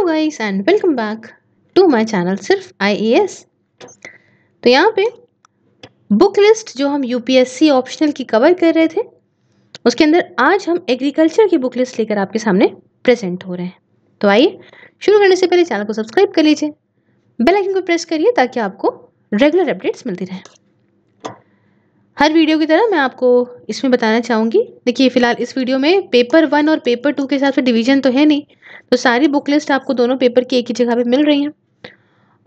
Hello guys and welcome back to my channel सिर्फ IAS तो यहाँ पे बुक लिस्ट जो हम यूपीएससी ऑप्शनल की कवर कर रहे थे उसके अंदर आज हम एग्रीकल्चर की बुक लिस्ट लेकर आपके सामने प्रेजेंट हो रहे हैं तो आइए शुरू करने से पहले चैनल को सब्सक्राइब कर लीजिए बेल आइकन को प्रेस करिए ताकि आपको रेगुलर अपडेट्स मिलती रहें हर वीडियो की तरह मैं आपको इसमें बताना चाहूँगी देखिए फ़िलहाल इस वीडियो में पेपर वन और पेपर टू के हिसाब से डिवीज़न तो है नहीं तो सारी बुक लिस्ट आपको दोनों पेपर की एक ही जगह पर मिल रही हैं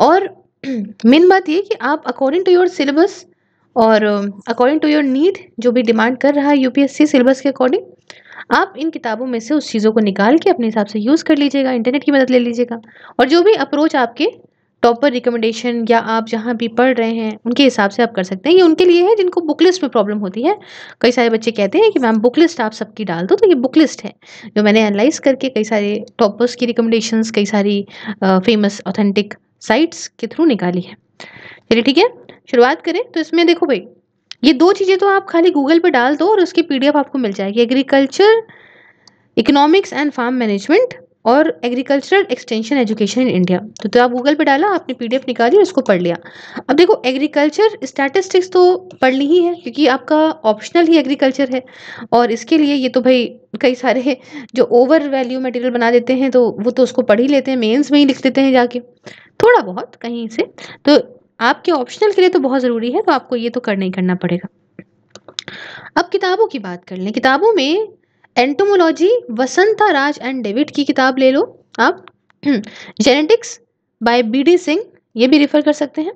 और मेन बात ये कि आप अकॉर्डिंग टू योर सिलेबस और अकॉर्डिंग टू योर नीड जो भी डिमांड कर रहा है यू सिलेबस के अकॉर्डिंग आप इन किताबों में से उस चीज़ों को निकाल के अपने हिसाब से यूज़ कर लीजिएगा इंटरनेट की मदद ले लीजिएगा और जो भी अप्रोच आपके टॉपर रिकमेंडेशन या आप जहाँ भी पढ़ रहे हैं उनके हिसाब से आप कर सकते हैं ये उनके लिए है जिनको बुक लिस्ट में प्रॉब्लम होती है कई सारे बच्चे कहते हैं कि मैम बुक लिस्ट आप सबकी डाल दो तो ये बुक लिस्ट है जो मैंने एनालाइज करके कई सारे टॉपर्स की रिकमेंडेशन कई सारी फेमस ऑथेंटिक साइट्स के थ्रू निकाली है चलिए ठीक है शुरुआत करें तो इसमें देखो भाई ये दो चीज़ें तो आप खाली गूगल पर डाल दो और उसकी पी आपको मिल जाएगी agriculture economics and farm management और agricultural extension education in India तो, तो आप गूगल पे डाला आपने पीडीएफ निकाली और उसको पढ़ लिया अब देखो एग्रीकल्चर स्टैटिस्टिक्स तो पढ़नी ही है क्योंकि आपका ऑप्शनल ही एग्रीकल्चर है और इसके लिए ये तो भाई कई सारे जो ओवर वैल्यू मटेरियल बना देते हैं तो वो तो उसको पढ़ ही लेते हैं मेन्स में ही लिख लेते हैं जाके थोड़ा बहुत कहीं से तो आपके ऑप्शनल के लिए तो बहुत ज़रूरी है तो आपको ये तो करना ही करना पड़ेगा अब किताबों की बात कर लें किताबों में entomology Vasantha Raj and David की किताब ले लो आप genetics by B D Singh ये भी रेफर कर सकते हैं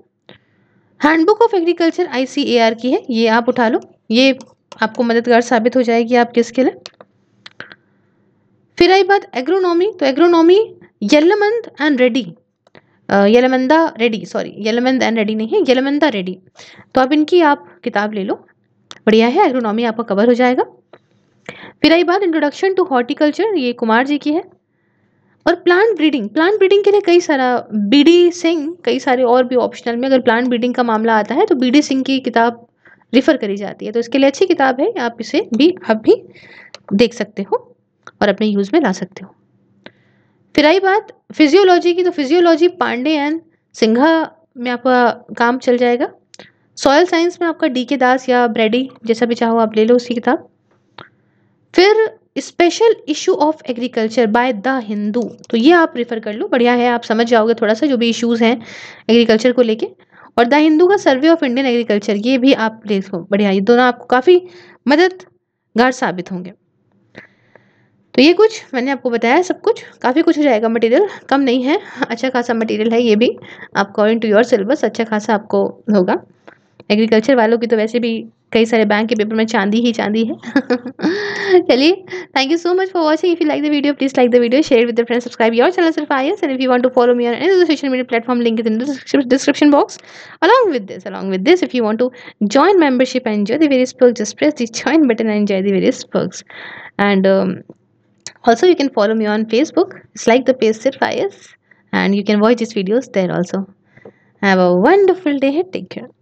handbook of agriculture I C A R की है ये आप उठा लो ये आपको मददगार साबित हो जाएगी आपके इसके लिए फिर आई बात एग्रोनॉमी तो agronomy Yelamanda and Reddy Yelamanda Reddy sorry Yelamanda and Reddy नहीं है येलमंदा रेडी तो आप इनकी आप किताब ले लो बढ़िया है एग्रोनॉमी आपका कवर हो जाएगा फिर आई बात इंट्रोडक्शन टू हॉर्टिकल्चर ये कुमार जी की है और प्लांट ब्रीडिंग प्लांट ब्रीडिंग के लिए कई सारा बी डी सिंह कई सारे और भी ऑप्शनल में अगर प्लांट ब्रीडिंग का मामला आता है तो बी डी सिंह की किताब रिफ़र करी जाती है तो इसके लिए अच्छी किताब है आप इसे भी आप भी देख सकते हो और अपने यूज़ में ला सकते हो फिर आई बात फिजियोलॉजी की तो फिजियोलॉजी पांडे एंड सिंघा में आपका काम चल जाएगा सॉयल साइंस में आपका डी के दास या ब्रेडी जैसा भी चाहो आप ले लो उसकी किताब फिर special issue of agriculture by the Hindu तो ये आप रेफर कर लो बढ़िया है आप समझ जाओगे थोड़ा सा जो भी इश्यूज़ हैं एग्रीकल्चर को लेके और द हिंदू का सर्वे ऑफ इंडियन एग्रीकल्चर ये भी आप देखो बढ़िया ये दोनों आपको काफ़ी मददगार साबित होंगे तो ये कुछ मैंने आपको बताया सब कुछ काफ़ी कुछ हो जाएगा मटेरियल कम नहीं है अच्छा खासा मटेरियल है ये भी आपको अकॉर्डिंग टू योर सिलेबस अच्छा खासा आपको होगा एग्रीकल्चर वालों की तो वैसे भी कई सारे बैंक के पेपर में चांदी ही चांदी है चलिए thank you so much for watching if you like the video please like the video share with friend subscribe your channel सिर्फ I S and if you want to follow me on social media platform link is in description box along with this along with this if you want to join membership and enjoy the various books just press this join button and enjoy the various and also you can follow me on Facebook it's like the page सिर्फ I S and you can watch this videos there also a a wonderful day. Take care